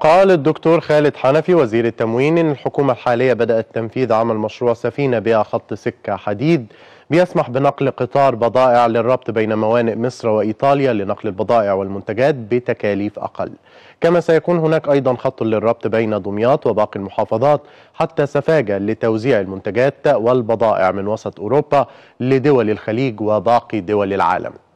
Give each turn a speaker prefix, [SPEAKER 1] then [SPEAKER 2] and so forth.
[SPEAKER 1] قال الدكتور خالد حنفي وزير التموين ان الحكومه الحاليه بدات تنفيذ عمل مشروع سفينه بها خط سكه حديد بيسمح بنقل قطار بضائع للربط بين موانئ مصر وايطاليا لنقل البضائع والمنتجات بتكاليف اقل. كما سيكون هناك ايضا خط للربط بين دمياط وباقي المحافظات حتى سفاجه لتوزيع المنتجات والبضائع من وسط اوروبا لدول الخليج وباقي دول العالم.